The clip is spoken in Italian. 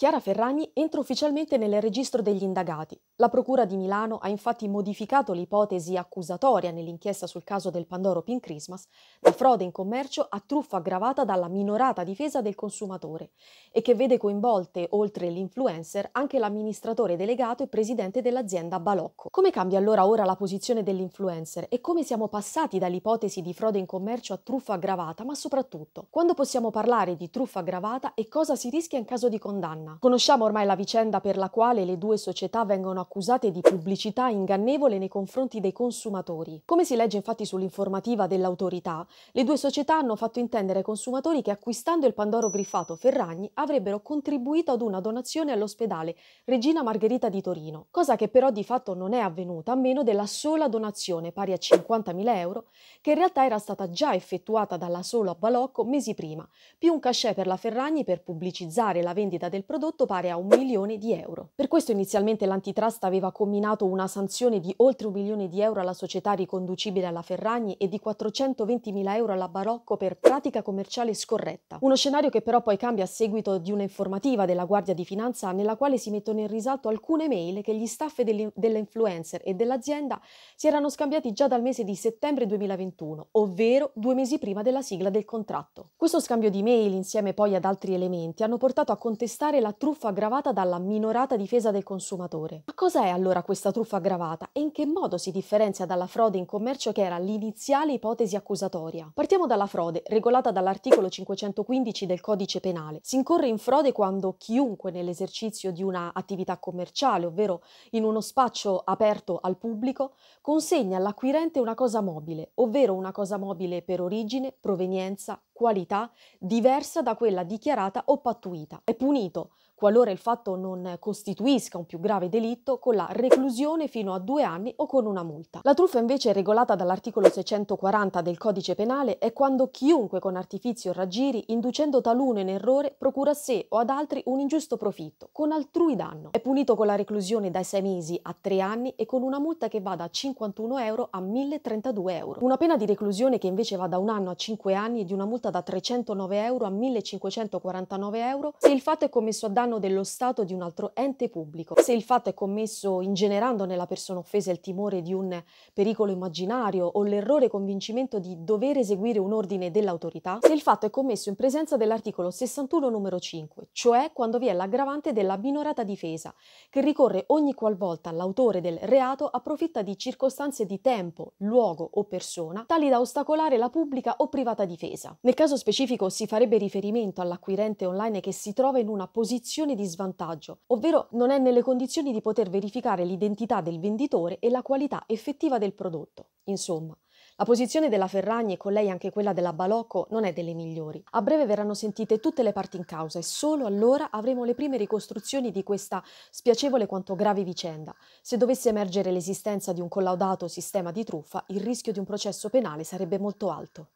Chiara Ferragni entra ufficialmente nel registro degli indagati. La Procura di Milano ha infatti modificato l'ipotesi accusatoria nell'inchiesta sul caso del Pandoro Pin Christmas da frode in commercio a truffa aggravata dalla minorata difesa del consumatore e che vede coinvolte, oltre l'influencer, anche l'amministratore delegato e presidente dell'azienda Balocco. Come cambia allora ora la posizione dell'influencer e come siamo passati dall'ipotesi di frode in commercio a truffa aggravata, ma soprattutto quando possiamo parlare di truffa aggravata e cosa si rischia in caso di condanna? italiana. Conosciamo ormai la vicenda per la quale le due società vengono accusate di pubblicità ingannevole nei confronti dei consumatori. Come si legge infatti sull'informativa dell'autorità, le due società hanno fatto intendere ai consumatori che acquistando il Pandoro griffato Ferragni avrebbero contribuito ad una donazione all'ospedale Regina Margherita di Torino, cosa che però di fatto non è avvenuta a meno della sola donazione pari a 50.000 euro che in realtà era stata già effettuata dalla Solo a Balocco mesi prima, più un cachet per la Ferragni per pubblicizzare la vendita del prodotto prodotto pari a un milione di euro. Per questo inizialmente l'antitrust aveva comminato una sanzione di oltre un milione di euro alla società riconducibile alla Ferragni e di 420 mila euro alla Barocco per pratica commerciale scorretta. Uno scenario che però poi cambia a seguito di un'informativa della Guardia di Finanza nella quale si mettono in risalto alcune mail che gli staff delle influencer e dell'azienda si erano scambiati già dal mese di settembre 2021, ovvero due mesi prima della sigla del contratto. Questo scambio di mail, insieme poi ad altri elementi, hanno portato a contestare la la truffa aggravata dalla minorata difesa del consumatore. Ma cos'è allora questa truffa aggravata e in che modo si differenzia dalla frode in commercio che era l'iniziale ipotesi accusatoria? Partiamo dalla frode, regolata dall'articolo 515 del codice penale. Si incorre in frode quando chiunque nell'esercizio di una attività commerciale, ovvero in uno spaccio aperto al pubblico, consegna all'acquirente una cosa mobile, ovvero una cosa mobile per origine, provenienza, qualità diversa da quella dichiarata o pattuita. È punito qualora il fatto non costituisca un più grave delitto, con la reclusione fino a due anni o con una multa. La truffa invece regolata dall'articolo 640 del codice penale è quando chiunque con artifizio raggiri, inducendo taluno in errore, procura a sé o ad altri un ingiusto profitto, con altrui danno. È punito con la reclusione dai 6 mesi a 3 anni e con una multa che va da 51 euro a 1032 euro. Una pena di reclusione che invece va da un anno a 5 anni e di una multa da 309 euro a 1549 euro se il fatto è commesso a danno danno dello Stato di un altro ente pubblico. Se il fatto è commesso ingenerando nella persona offesa il timore di un pericolo immaginario o l'errore convincimento di dover eseguire un ordine dell'autorità, se il fatto è commesso in presenza dell'articolo 61 numero 5, cioè quando vi è l'aggravante della minorata difesa, che ricorre ogni qualvolta l'autore del reato approfitta di circostanze di tempo, luogo o persona tali da ostacolare la pubblica o privata difesa. Nel caso specifico si farebbe riferimento all'acquirente online che si trova in una posizione condizioni di svantaggio, ovvero non è nelle condizioni di poter verificare l'identità del venditore e la qualità effettiva del prodotto. Insomma, la posizione della Ferragni e con lei anche quella della Balocco non è delle migliori. A breve verranno sentite tutte le parti in causa e solo allora avremo le prime ricostruzioni di questa spiacevole quanto grave vicenda. Se dovesse emergere l'esistenza di un collaudato sistema di truffa, il rischio di un processo penale sarebbe molto alto.